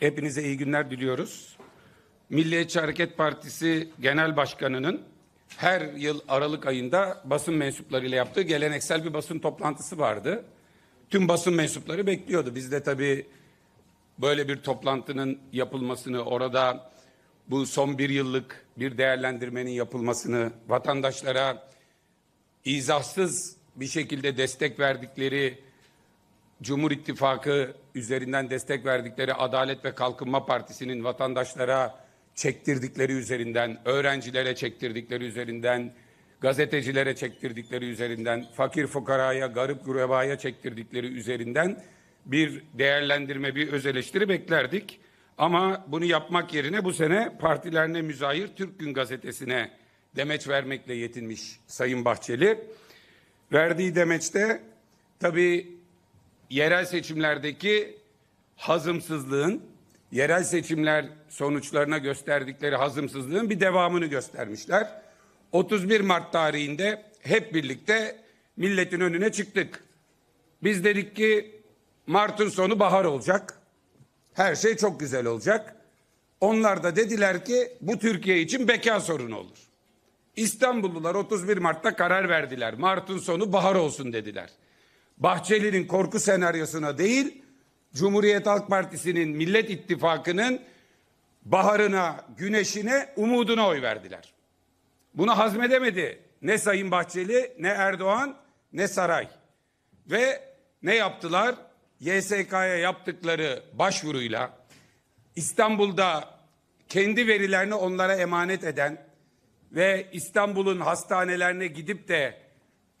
Hepinize iyi günler diliyoruz. Milliyetçi Hareket Partisi Genel Başkanı'nın her yıl Aralık ayında basın mensuplarıyla yaptığı geleneksel bir basın toplantısı vardı. Tüm basın mensupları bekliyordu. Biz de tabii böyle bir toplantının yapılmasını, orada bu son bir yıllık bir değerlendirmenin yapılmasını, vatandaşlara izahsız bir şekilde destek verdikleri Cumhur İttifakı üzerinden destek verdikleri Adalet ve Kalkınma Partisi'nin vatandaşlara çektirdikleri üzerinden, öğrencilere çektirdikleri üzerinden, gazetecilere çektirdikleri üzerinden, fakir fukaraya, garip gurebaya çektirdikleri üzerinden bir değerlendirme, bir öz eleştiri beklerdik. Ama bunu yapmak yerine bu sene partilerine müzayir Türk Gün Gazetesi'ne demeç vermekle yetinmiş Sayın Bahçeli. Verdiği demeçte tabii yerel seçimlerdeki hazımsızlığın, yerel seçimler sonuçlarına gösterdikleri hazımsızlığın bir devamını göstermişler. 31 Mart tarihinde hep birlikte milletin önüne çıktık. Biz dedik ki Mart'ın sonu bahar olacak. Her şey çok güzel olacak. Onlar da dediler ki bu Türkiye için beka sorunu olur. İstanbullular 31 Mart'ta karar verdiler. Mart'ın sonu bahar olsun dediler. Bahçeli'nin korku senaryosuna değil, Cumhuriyet Halk Partisi'nin Millet İttifakı'nın baharına, güneşine, umuduna oy verdiler. Bunu hazmedemedi ne Sayın Bahçeli, ne Erdoğan, ne saray. Ve ne yaptılar? YSK'ya yaptıkları başvuruyla İstanbul'da kendi verilerini onlara emanet eden ve İstanbul'un hastanelerine gidip de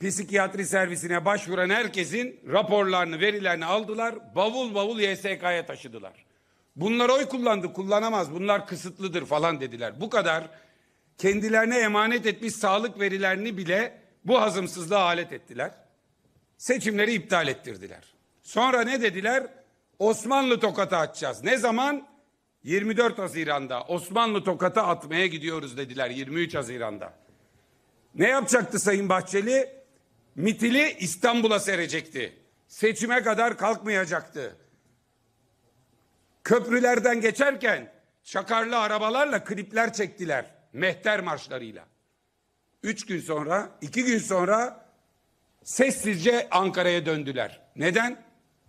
psikiyatri servisine başvuran herkesin raporlarını, verilerini aldılar. Bavul bavul YSK'ya taşıdılar. Bunlar oy kullandı, kullanamaz. Bunlar kısıtlıdır falan dediler. Bu kadar kendilerine emanet etmiş sağlık verilerini bile bu hazımsızlığa alet ettiler. Seçimleri iptal ettirdiler. Sonra ne dediler? Osmanlı tokatı atacağız. Ne zaman? 24 Haziran'da Osmanlı tokatı atmaya gidiyoruz dediler 23 Haziran'da. Ne yapacaktı Sayın Bahçeli? mitili İstanbul'a serecekti. Seçime kadar kalkmayacaktı. Köprülerden geçerken şakarlı arabalarla klipler çektiler. Mehter marşlarıyla. Üç gün sonra, iki gün sonra sessizce Ankara'ya döndüler. Neden?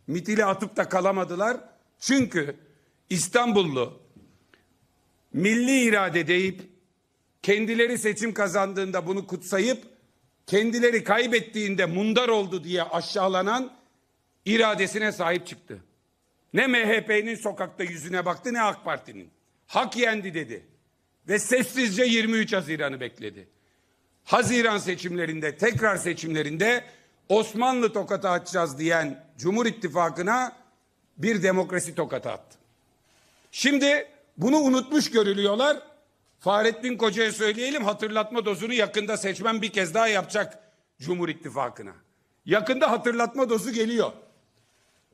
Mitili atıp da kalamadılar. Çünkü İstanbullu milli irade deyip kendileri seçim kazandığında bunu kutsayıp kendileri kaybettiğinde mundar oldu diye aşağılanan iradesine sahip çıktı. Ne MHP'nin sokakta yüzüne baktı ne AK Parti'nin. Hak yendi dedi. Ve sessizce 23 Haziran'ı bekledi. Haziran seçimlerinde, tekrar seçimlerinde Osmanlı tokatı açacağız diyen Cumhur İttifakı'na bir demokrasi tokatı attı. Şimdi bunu unutmuş görülüyorlar. Fahrettin Koca'ya söyleyelim hatırlatma dozunu yakında seçmen bir kez daha yapacak Cumhur İttifakı'na. Yakında hatırlatma dozu geliyor.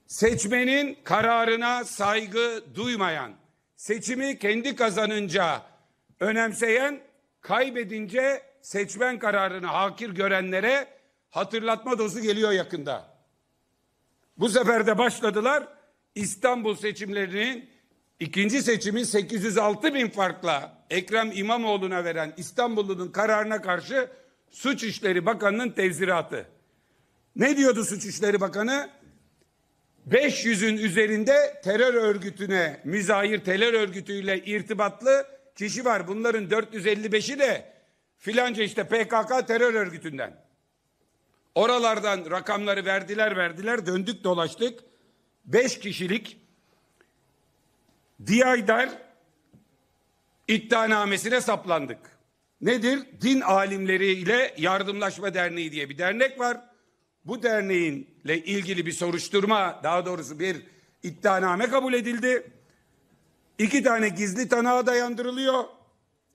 Seçmenin kararına saygı duymayan, seçimi kendi kazanınca önemseyen, kaybedince seçmen kararını hakir görenlere hatırlatma dozu geliyor yakında. Bu sefer de başladılar İstanbul seçimlerinin İkinci seçimi 806 bin farkla Ekrem İmamoğlu'na veren İstanbul'un kararına karşı Suç İşleri Bakanı'nın tevziratı. Ne diyordu Suç İşleri Bakanı? 500'ün üzerinde terör örgütüne, müzahir terör örgütüyle irtibatlı kişi var. Bunların 455'i de filanca işte PKK terör örgütünden. Oralardan rakamları verdiler verdiler döndük dolaştık. 5 kişilik Diyaydar iddianamesine saplandık. Nedir? Din alimleri ile Yardımlaşma Derneği diye bir dernek var. Bu derneğinle ilgili bir soruşturma, daha doğrusu bir iddianame kabul edildi. İki tane gizli tanığa dayandırılıyor.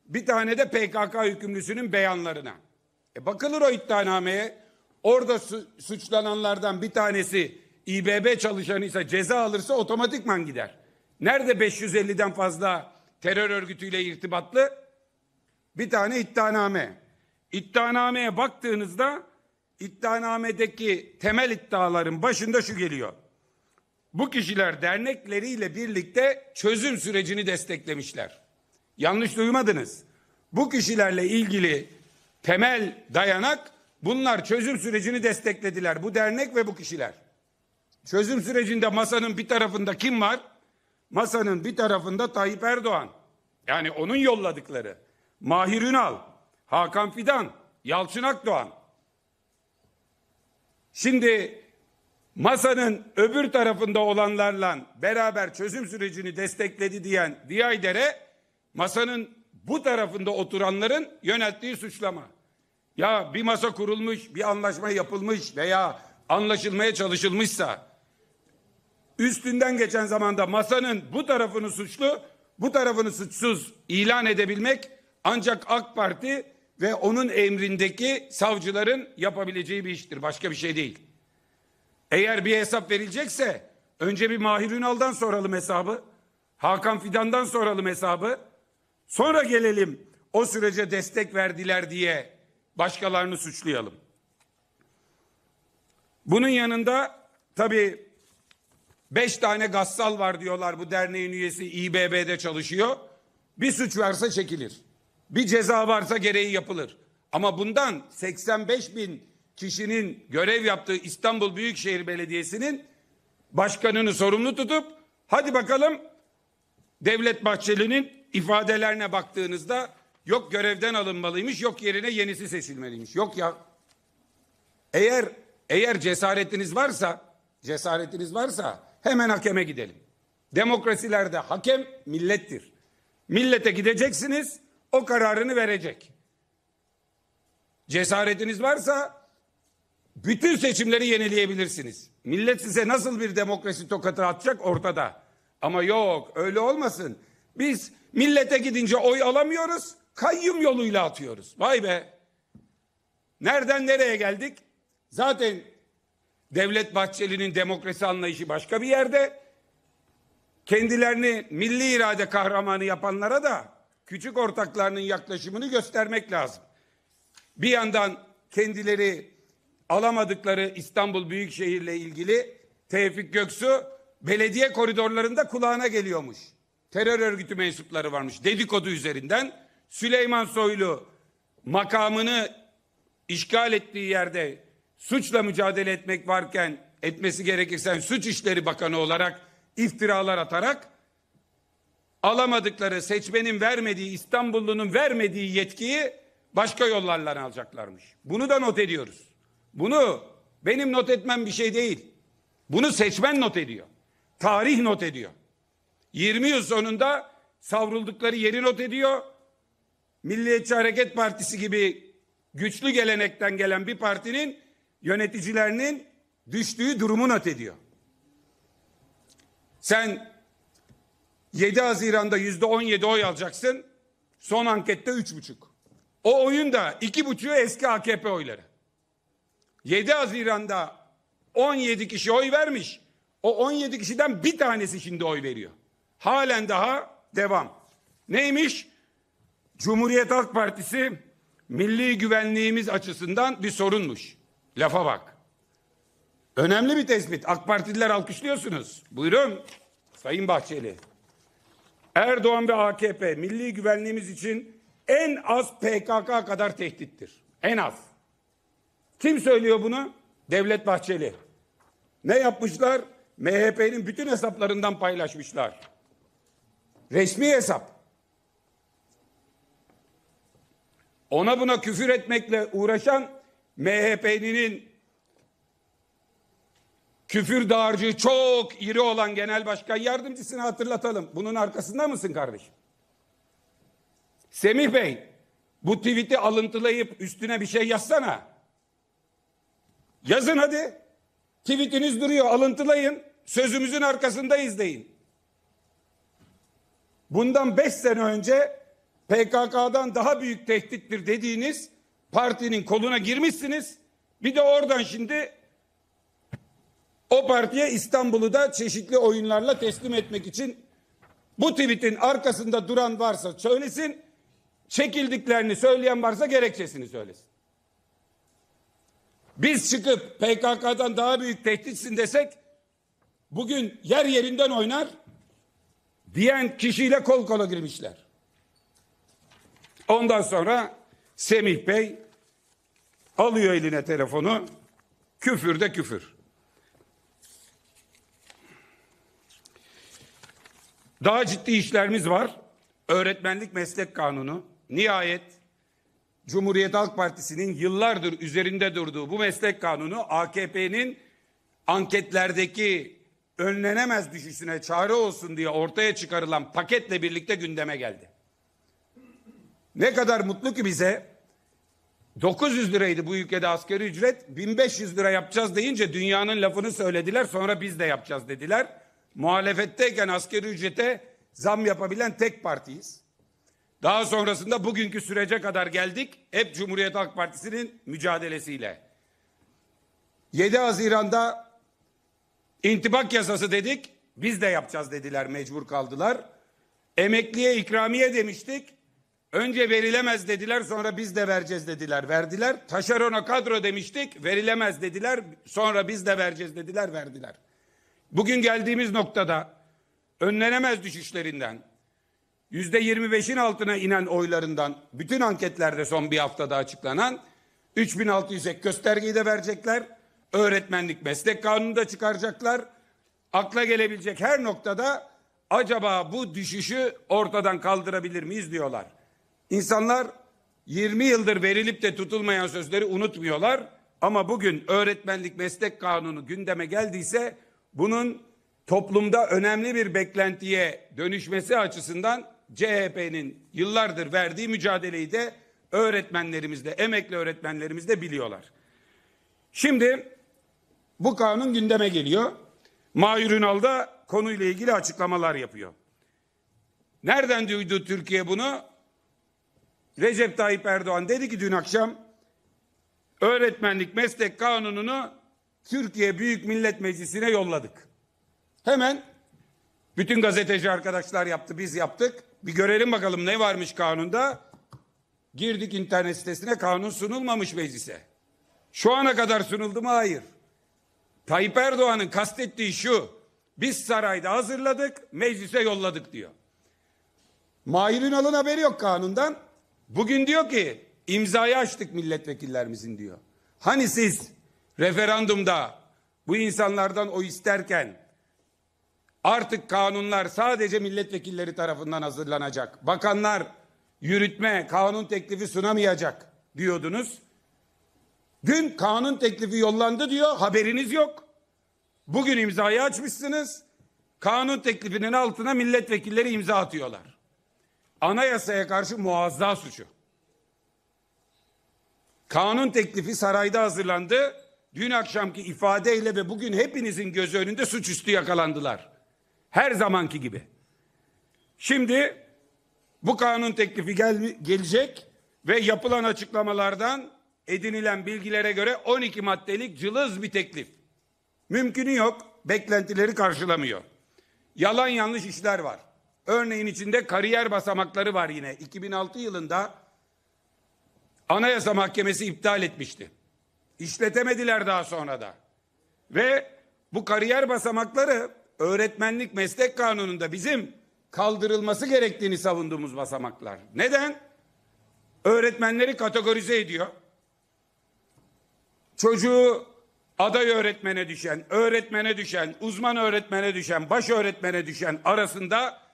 Bir tane de PKK hükümlüsünün beyanlarına. E bakılır o iddianameye. Orada su suçlananlardan bir tanesi İBB çalışanıysa ceza alırsa otomatikman gider. Nerede 550'den fazla terör örgütüyle irtibatlı? Bir tane iddianame. İddianameye baktığınızda iddianamedeki temel iddiaların başında şu geliyor. Bu kişiler dernekleriyle birlikte çözüm sürecini desteklemişler. Yanlış duymadınız. Bu kişilerle ilgili temel dayanak bunlar çözüm sürecini desteklediler. Bu dernek ve bu kişiler. Çözüm sürecinde masanın bir tarafında kim var? Masanın bir tarafında Tayyip Erdoğan. Yani onun yolladıkları. Mahir Ünal, Hakan Fidan, Yalçın Akdoğan. Şimdi masanın öbür tarafında olanlarla beraber çözüm sürecini destekledi diyen Diyayder'e masanın bu tarafında oturanların yönelttiği suçlama. Ya bir masa kurulmuş, bir anlaşma yapılmış veya anlaşılmaya çalışılmışsa üstünden geçen zamanda masanın bu tarafını suçlu, bu tarafını suçsuz ilan edebilmek ancak AK Parti ve onun emrindeki savcıların yapabileceği bir iştir. Başka bir şey değil. Eğer bir hesap verilecekse önce bir Mahir Ünal'dan soralım hesabı. Hakan Fidan'dan soralım hesabı. Sonra gelelim o sürece destek verdiler diye başkalarını suçlayalım. Bunun yanında tabii Beş tane gassal var diyorlar bu derneğin üyesi İBB'de çalışıyor. Bir suç varsa çekilir. Bir ceza varsa gereği yapılır. Ama bundan 85 bin kişinin görev yaptığı İstanbul Büyükşehir Belediyesi'nin başkanını sorumlu tutup hadi bakalım Devlet Bahçeli'nin ifadelerine baktığınızda yok görevden alınmalıymış, yok yerine yenisi seçilmeliymiş. Yok ya. Eğer eğer cesaretiniz varsa, cesaretiniz varsa hemen hakeme gidelim. Demokrasilerde hakem millettir. Millete gideceksiniz, o kararını verecek. Cesaretiniz varsa bütün seçimleri yenileyebilirsiniz. Millet size nasıl bir demokrasi tokatı atacak ortada. Ama yok öyle olmasın. Biz millete gidince oy alamıyoruz, kayyum yoluyla atıyoruz. Vay be! Nereden nereye geldik? Zaten Devlet Bahçeli'nin demokrasi anlayışı başka bir yerde. Kendilerini milli irade kahramanı yapanlara da küçük ortaklarının yaklaşımını göstermek lazım. Bir yandan kendileri alamadıkları İstanbul Büyükşehir'le ilgili Tevfik Göksu belediye koridorlarında kulağına geliyormuş. Terör örgütü mensupları varmış dedikodu üzerinden. Süleyman Soylu makamını işgal ettiği yerde suçla mücadele etmek varken etmesi gerekirsen suç işleri bakanı olarak iftiralar atarak alamadıkları seçmenin vermediği İstanbullunun vermediği yetkiyi başka yollarla alacaklarmış. Bunu da not ediyoruz. Bunu benim not etmem bir şey değil. Bunu seçmen not ediyor. Tarih not ediyor. 20 yıl sonunda savruldukları yeri not ediyor. Milliyetçi Hareket Partisi gibi güçlü gelenekten gelen bir partinin yöneticilerinin düştüğü durumu not ediyor. Sen 7 Haziran'da yüzde 17 oy alacaksın. Son ankette üç buçuk. O oyun da iki eski AKP oyları. 7 Haziran'da 17 kişi oy vermiş. O 17 kişiden bir tanesi şimdi oy veriyor. Halen daha devam. Neymiş? Cumhuriyet Halk Partisi milli güvenliğimiz açısından bir sorunmuş. Lafa bak. Önemli bir tespit. AK Partililer alkışlıyorsunuz. Buyurun Sayın Bahçeli. Erdoğan ve AKP milli güvenliğimiz için en az PKK kadar tehdittir. En az. Kim söylüyor bunu? Devlet Bahçeli. Ne yapmışlar? MHP'nin bütün hesaplarından paylaşmışlar. Resmi hesap. Ona buna küfür etmekle uğraşan MHP'nin küfür dağarcığı çok iri olan genel başkan yardımcısını hatırlatalım. Bunun arkasında mısın kardeşim? Semih Bey bu tweet'i alıntılayıp üstüne bir şey yazsana. Yazın hadi. Tweetiniz duruyor alıntılayın. Sözümüzün arkasındayız deyin. Bundan beş sene önce PKK'dan daha büyük tehdittir dediğiniz partinin koluna girmişsiniz. Bir de oradan şimdi o partiye İstanbul'u da çeşitli oyunlarla teslim etmek için bu tweetin arkasında duran varsa söylesin. Çekildiklerini söyleyen varsa gerekçesini söylesin. Biz çıkıp PKK'dan daha büyük tehditsin desek bugün yer yerinden oynar diyen kişiyle kol kola girmişler. Ondan sonra Semih Bey alıyor eline telefonu. Küfür de küfür. Daha ciddi işlerimiz var. Öğretmenlik meslek kanunu nihayet Cumhuriyet Halk Partisi'nin yıllardır üzerinde durduğu bu meslek kanunu AKP'nin anketlerdeki önlenemez düşüşüne çare olsun diye ortaya çıkarılan paketle birlikte gündeme geldi. Ne kadar mutlu ki bize 900 liraydı bu ülkede askeri ücret. 1500 lira yapacağız deyince dünyanın lafını söylediler. Sonra biz de yapacağız dediler. Muhalefetteyken askeri ücrete zam yapabilen tek partiyiz. Daha sonrasında bugünkü sürece kadar geldik. Hep Cumhuriyet Halk Partisi'nin mücadelesiyle. 7 Haziran'da intibak yasası dedik. Biz de yapacağız dediler mecbur kaldılar. Emekliye ikramiye demiştik. Önce verilemez dediler sonra biz de vereceğiz dediler. Verdiler. Taşerona kadro demiştik. Verilemez dediler. Sonra biz de vereceğiz dediler. Verdiler. Bugün geldiğimiz noktada önlenemez düşüşlerinden yüzde yirmi beşin altına inen oylarından bütün anketlerde son bir haftada açıklanan 3600 ek göstergeyi de verecekler. Öğretmenlik meslek kanunu da çıkaracaklar. Akla gelebilecek her noktada acaba bu düşüşü ortadan kaldırabilir miyiz diyorlar. İnsanlar 20 yıldır verilip de tutulmayan sözleri unutmuyorlar. Ama bugün öğretmenlik meslek kanunu gündeme geldiyse bunun toplumda önemli bir beklentiye dönüşmesi açısından CHP'nin yıllardır verdiği mücadeleyi de öğretmenlerimizde, emekli öğretmenlerimizde biliyorlar. Şimdi bu kanun gündeme geliyor. Mahir Ünal da konuyla ilgili açıklamalar yapıyor. Nereden duydu Türkiye bunu? Recep Tayyip Erdoğan dedi ki dün akşam öğretmenlik meslek kanununu Türkiye Büyük Millet Meclisi'ne yolladık. Hemen bütün gazeteci arkadaşlar yaptı, biz yaptık. Bir görelim bakalım ne varmış kanunda. Girdik internet sitesine kanun sunulmamış meclise. Şu ana kadar sunuldu mu? Hayır. Tayyip Erdoğan'ın kastettiği şu. Biz sarayda hazırladık, meclise yolladık diyor. Mahir Ünal'ın haberi yok kanundan. Bugün diyor ki imzayı açtık milletvekillerimizin diyor. Hani siz referandumda bu insanlardan o isterken artık kanunlar sadece milletvekilleri tarafından hazırlanacak. Bakanlar yürütme kanun teklifi sunamayacak diyordunuz. Dün kanun teklifi yollandı diyor haberiniz yok. Bugün imzayı açmışsınız. Kanun teklifinin altına milletvekilleri imza atıyorlar anayasaya karşı muazza suçu. Kanun teklifi sarayda hazırlandı. Dün akşamki ifadeyle ve bugün hepinizin gözü önünde suçüstü yakalandılar. Her zamanki gibi. Şimdi bu kanun teklifi gel gelecek ve yapılan açıklamalardan edinilen bilgilere göre 12 maddelik cılız bir teklif. Mümkünü yok, beklentileri karşılamıyor. Yalan yanlış işler var. Örneğin içinde kariyer basamakları var yine. 2006 yılında Anayasa Mahkemesi iptal etmişti. İşletemediler daha sonra da. Ve bu kariyer basamakları öğretmenlik meslek kanununda bizim kaldırılması gerektiğini savunduğumuz basamaklar. Neden? Öğretmenleri kategorize ediyor. Çocuğu aday öğretmene düşen, öğretmene düşen, uzman öğretmene düşen, baş öğretmene düşen arasında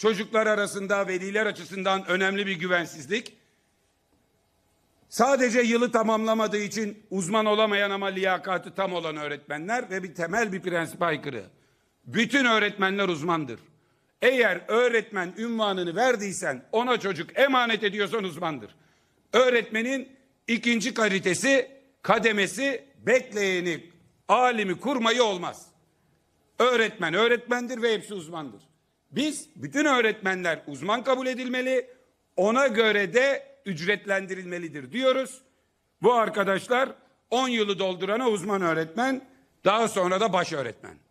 çocuklar arasında veliler açısından önemli bir güvensizlik. Sadece yılı tamamlamadığı için uzman olamayan ama liyakatı tam olan öğretmenler ve bir temel bir prensip aykırı. Bütün öğretmenler uzmandır. Eğer öğretmen ünvanını verdiysen ona çocuk emanet ediyorsan uzmandır. Öğretmenin ikinci kalitesi, kademesi bekleyeni, alimi kurmayı olmaz. Öğretmen öğretmendir ve hepsi uzmandır. Biz bütün öğretmenler uzman kabul edilmeli, ona göre de ücretlendirilmelidir diyoruz. Bu arkadaşlar 10 yılı doldurana uzman öğretmen, daha sonra da baş öğretmen.